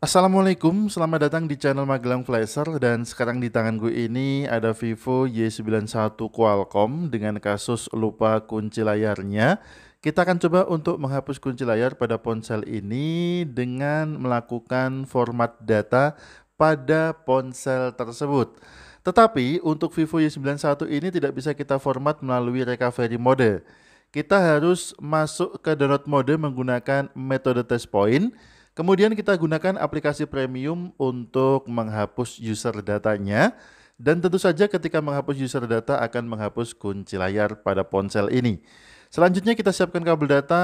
Assalamualaikum, selamat datang di channel Magelang Flasher dan sekarang di tanganku ini ada Vivo Y91 Qualcomm dengan kasus lupa kunci layarnya. Kita akan coba untuk menghapus kunci layar pada ponsel ini dengan melakukan format data pada ponsel tersebut. Tetapi untuk Vivo Y91 ini tidak bisa kita format melalui recovery mode. Kita harus masuk ke download mode menggunakan metode test point Kemudian kita gunakan aplikasi premium untuk menghapus user datanya. Dan tentu saja ketika menghapus user data akan menghapus kunci layar pada ponsel ini. Selanjutnya kita siapkan kabel data,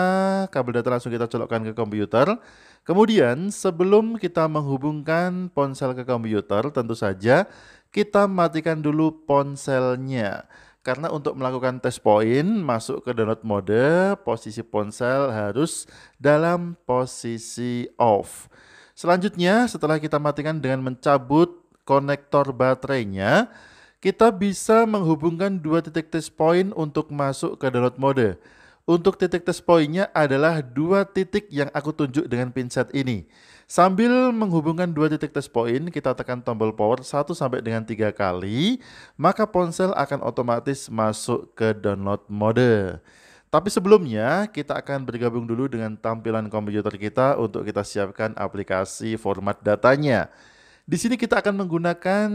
kabel data langsung kita colokkan ke komputer. Kemudian sebelum kita menghubungkan ponsel ke komputer, tentu saja kita matikan dulu ponselnya. Karena untuk melakukan tes poin masuk ke download mode, posisi ponsel harus dalam posisi off. Selanjutnya, setelah kita matikan dengan mencabut konektor baterainya, kita bisa menghubungkan dua titik test point untuk masuk ke download mode. Untuk titik test pointnya adalah dua titik yang aku tunjuk dengan pinset ini. Sambil menghubungkan dua titik test point, kita tekan tombol power 1 sampai dengan tiga kali, maka ponsel akan otomatis masuk ke download mode. Tapi sebelumnya, kita akan bergabung dulu dengan tampilan komputer kita untuk kita siapkan aplikasi format datanya. Di sini kita akan menggunakan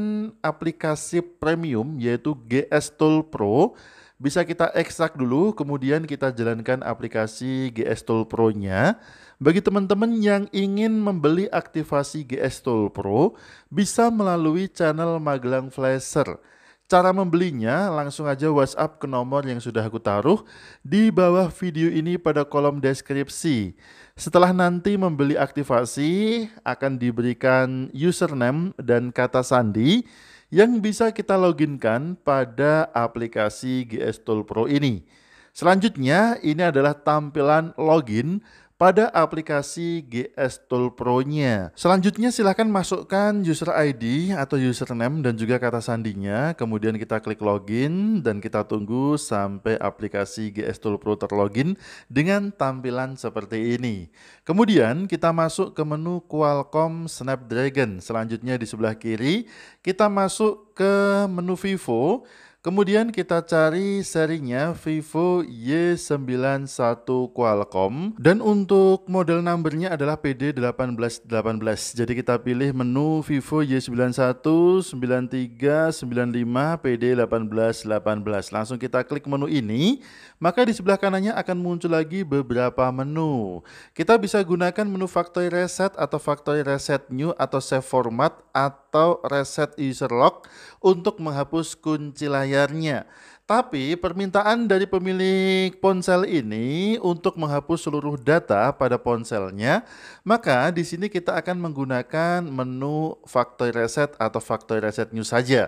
aplikasi premium yaitu GS Tool Pro bisa kita ekstrak dulu, kemudian kita jalankan aplikasi GS Tool Pro-nya. Bagi teman-teman yang ingin membeli aktivasi GS Tool Pro, bisa melalui channel Magelang Flasher. Cara membelinya langsung aja WhatsApp ke nomor yang sudah aku taruh di bawah video ini pada kolom deskripsi. Setelah nanti membeli aktivasi akan diberikan username dan kata sandi yang bisa kita loginkan pada aplikasi GS Tool Pro ini. Selanjutnya, ini adalah tampilan login pada aplikasi GS Tool Pro-nya. Selanjutnya silahkan masukkan user ID atau username dan juga kata sandinya, kemudian kita klik login dan kita tunggu sampai aplikasi GS Tool Pro terlogin dengan tampilan seperti ini. Kemudian kita masuk ke menu Qualcomm Snapdragon, selanjutnya di sebelah kiri kita masuk ke menu Vivo, Kemudian kita cari serinya Vivo Y91 Qualcomm dan untuk model numbernya adalah PD1818. Jadi kita pilih menu Vivo Y91 93 PD1818. Langsung kita klik menu ini, maka di sebelah kanannya akan muncul lagi beberapa menu. Kita bisa gunakan menu factory reset atau factory reset new atau save format atau reset user lock untuk menghapus kunci layar layarnya. Tapi permintaan dari pemilik ponsel ini untuk menghapus seluruh data pada ponselnya, maka di sini kita akan menggunakan menu factory reset atau factory reset new saja.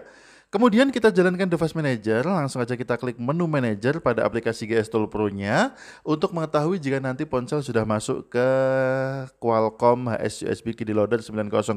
Kemudian kita jalankan device manager, langsung aja kita klik menu manager pada aplikasi GS Tool Pro-nya untuk mengetahui jika nanti ponsel sudah masuk ke Qualcomm HS USB KD Loader 9008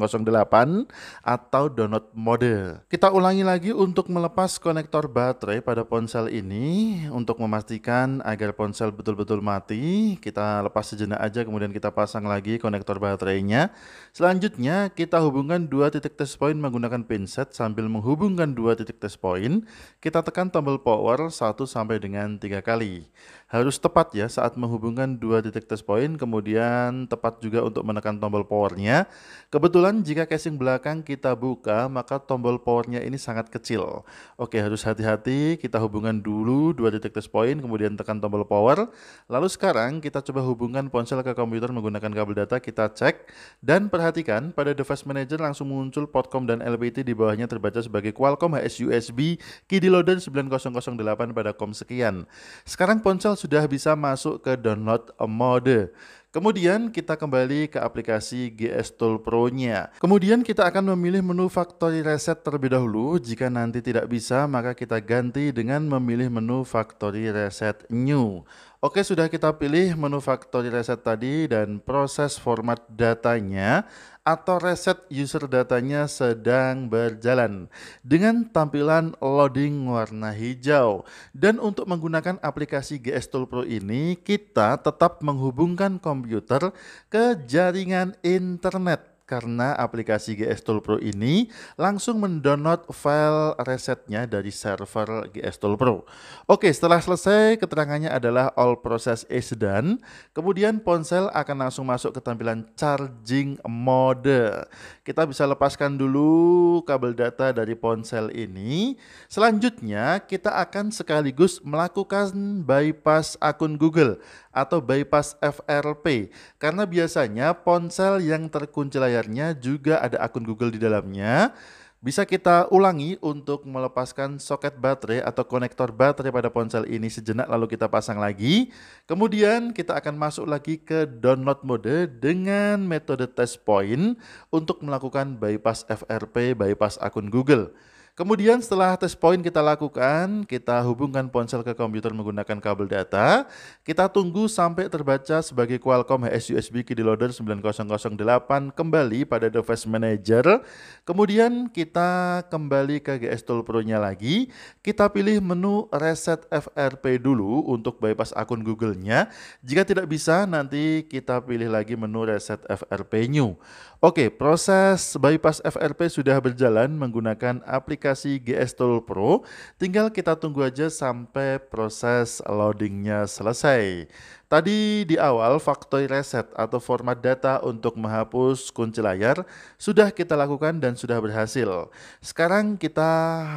atau download mode. Kita ulangi lagi untuk melepas konektor baterai pada ponsel ini untuk memastikan agar ponsel betul-betul mati. Kita lepas sejenak aja kemudian kita pasang lagi konektor baterainya. Selanjutnya kita hubungkan dua titik test point menggunakan pinset sambil menghubungkan dua dua titik test point, kita tekan tombol power 1 sampai dengan 3 kali harus tepat ya saat menghubungkan dua titik test point, kemudian tepat juga untuk menekan tombol powernya. Kebetulan jika casing belakang kita buka, maka tombol powernya ini sangat kecil. Oke, harus hati-hati, kita hubungkan dulu dua titik test point, kemudian tekan tombol power. Lalu sekarang kita coba hubungkan ponsel ke komputer menggunakan kabel data, kita cek. Dan perhatikan, pada device manager langsung muncul Portcom dan LPT di bawahnya terbaca sebagai Qualcomm HSUSB USB KD Loader 9008 pada COM sekian. Sekarang ponsel sudah bisa masuk ke download mode. Kemudian kita kembali ke aplikasi GS Tool Pro-nya. Kemudian kita akan memilih menu Factory Reset terlebih dahulu. Jika nanti tidak bisa, maka kita ganti dengan memilih menu Factory Reset New. Oke, sudah kita pilih menu factory reset tadi dan proses format datanya atau reset user datanya sedang berjalan dengan tampilan loading warna hijau. Dan untuk menggunakan aplikasi GS Tool Pro ini, kita tetap menghubungkan komputer ke jaringan internet karena aplikasi GS Tool Pro ini langsung mendownload file resetnya dari server GS Tool Pro. Oke, setelah selesai keterangannya adalah all process is done. Kemudian ponsel akan langsung masuk ke tampilan charging mode. Kita bisa lepaskan dulu kabel data dari ponsel ini. Selanjutnya kita akan sekaligus melakukan bypass akun Google atau bypass FRP karena biasanya ponsel yang terkunci layarnya juga ada akun Google di dalamnya bisa kita ulangi untuk melepaskan soket baterai atau konektor baterai pada ponsel ini sejenak lalu kita pasang lagi. Kemudian kita akan masuk lagi ke download mode dengan metode test point untuk melakukan bypass FRP, bypass akun Google. Kemudian setelah tes point kita lakukan, kita hubungkan ponsel ke komputer menggunakan kabel data. Kita tunggu sampai terbaca sebagai Qualcomm HSUSB Key Loader 9008 kembali pada device manager. Kemudian kita kembali ke GS Tool Pro-nya lagi. Kita pilih menu reset FRP dulu untuk bypass akun Google-nya. Jika tidak bisa, nanti kita pilih lagi menu reset FRP new. Oke, proses bypass FRP sudah berjalan menggunakan aplikasi aplikasi GS Tool Pro, tinggal kita tunggu aja sampai proses loadingnya selesai. Tadi di awal faktor reset atau format data untuk menghapus kunci layar sudah kita lakukan dan sudah berhasil. Sekarang kita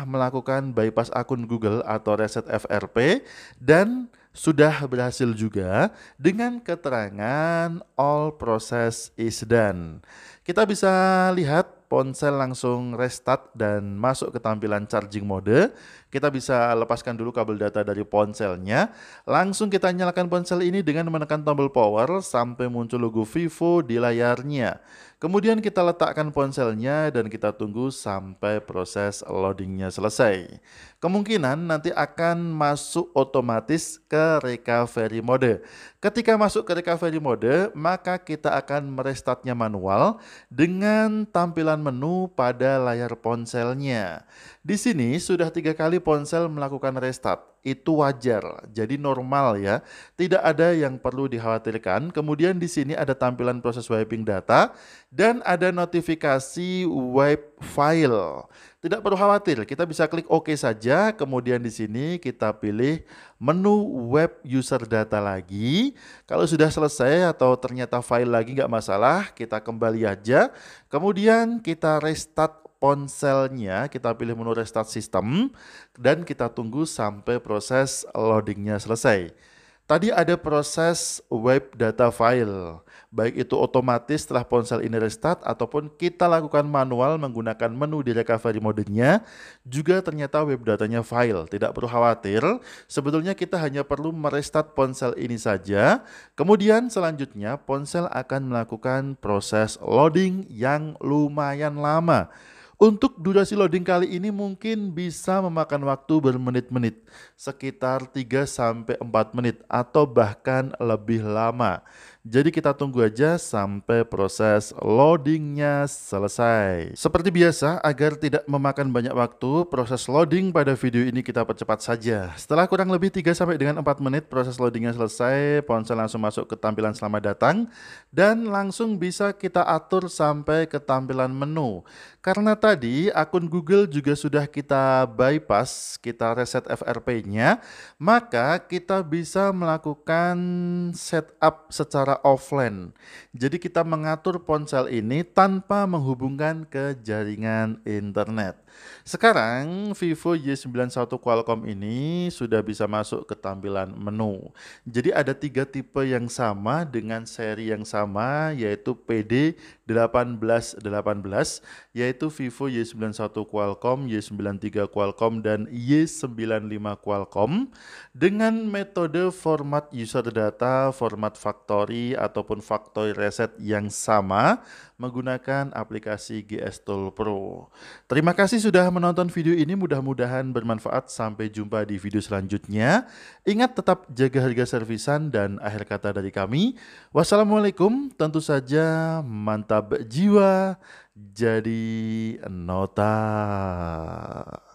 melakukan bypass akun Google atau reset FRP dan sudah berhasil juga dengan keterangan all process is done. Kita bisa lihat ponsel langsung restart dan masuk ke tampilan charging mode kita bisa lepaskan dulu kabel data dari ponselnya. Langsung kita nyalakan ponsel ini dengan menekan tombol power sampai muncul logo Vivo di layarnya. Kemudian kita letakkan ponselnya dan kita tunggu sampai proses loadingnya selesai. Kemungkinan nanti akan masuk otomatis ke recovery mode. Ketika masuk ke recovery mode, maka kita akan merestartnya manual dengan tampilan menu pada layar ponselnya. Di sini sudah tiga kali kali ponsel melakukan restart. Itu wajar, jadi normal ya. Tidak ada yang perlu dikhawatirkan. Kemudian di sini ada tampilan proses wiping data dan ada notifikasi wipe file. Tidak perlu khawatir, kita bisa klik OK saja. Kemudian di sini kita pilih menu web user data lagi. Kalau sudah selesai atau ternyata file lagi nggak masalah, kita kembali aja. Kemudian kita restart ponselnya, kita pilih menu restart system, dan kita tunggu sampai proses loadingnya selesai. Tadi ada proses web data file, baik itu otomatis setelah ponsel ini restart ataupun kita lakukan manual menggunakan menu di recovery modenya, juga ternyata web datanya file. Tidak perlu khawatir, sebetulnya kita hanya perlu merestart ponsel ini saja. Kemudian selanjutnya ponsel akan melakukan proses loading yang lumayan lama. Untuk durasi loading kali ini mungkin bisa memakan waktu bermenit-menit, sekitar 3 sampai 4 menit atau bahkan lebih lama. Jadi kita tunggu aja sampai proses loadingnya selesai. Seperti biasa, agar tidak memakan banyak waktu, proses loading pada video ini kita percepat saja. Setelah kurang lebih 3 sampai dengan 4 menit proses loadingnya selesai, ponsel langsung masuk ke tampilan selamat datang dan langsung bisa kita atur sampai ke tampilan menu. Karena tadi akun Google juga sudah kita bypass, kita reset FRP-nya, maka kita bisa melakukan setup secara offline. Jadi kita mengatur ponsel ini tanpa menghubungkan ke jaringan internet. Sekarang Vivo Y91 Qualcomm ini sudah bisa masuk ke tampilan menu. Jadi ada tiga tipe yang sama dengan seri yang sama yaitu PD1818 yaitu Vivo Y91 Qualcomm, Y93 Qualcomm dan Y95 Qualcomm dengan metode format user data, format factory query ataupun faktor reset yang sama menggunakan aplikasi GS Tool Pro. Terima kasih sudah menonton video ini, mudah-mudahan bermanfaat. Sampai jumpa di video selanjutnya. Ingat tetap jaga harga servisan dan akhir kata dari kami. Wassalamualaikum, tentu saja mantap jiwa jadi nota.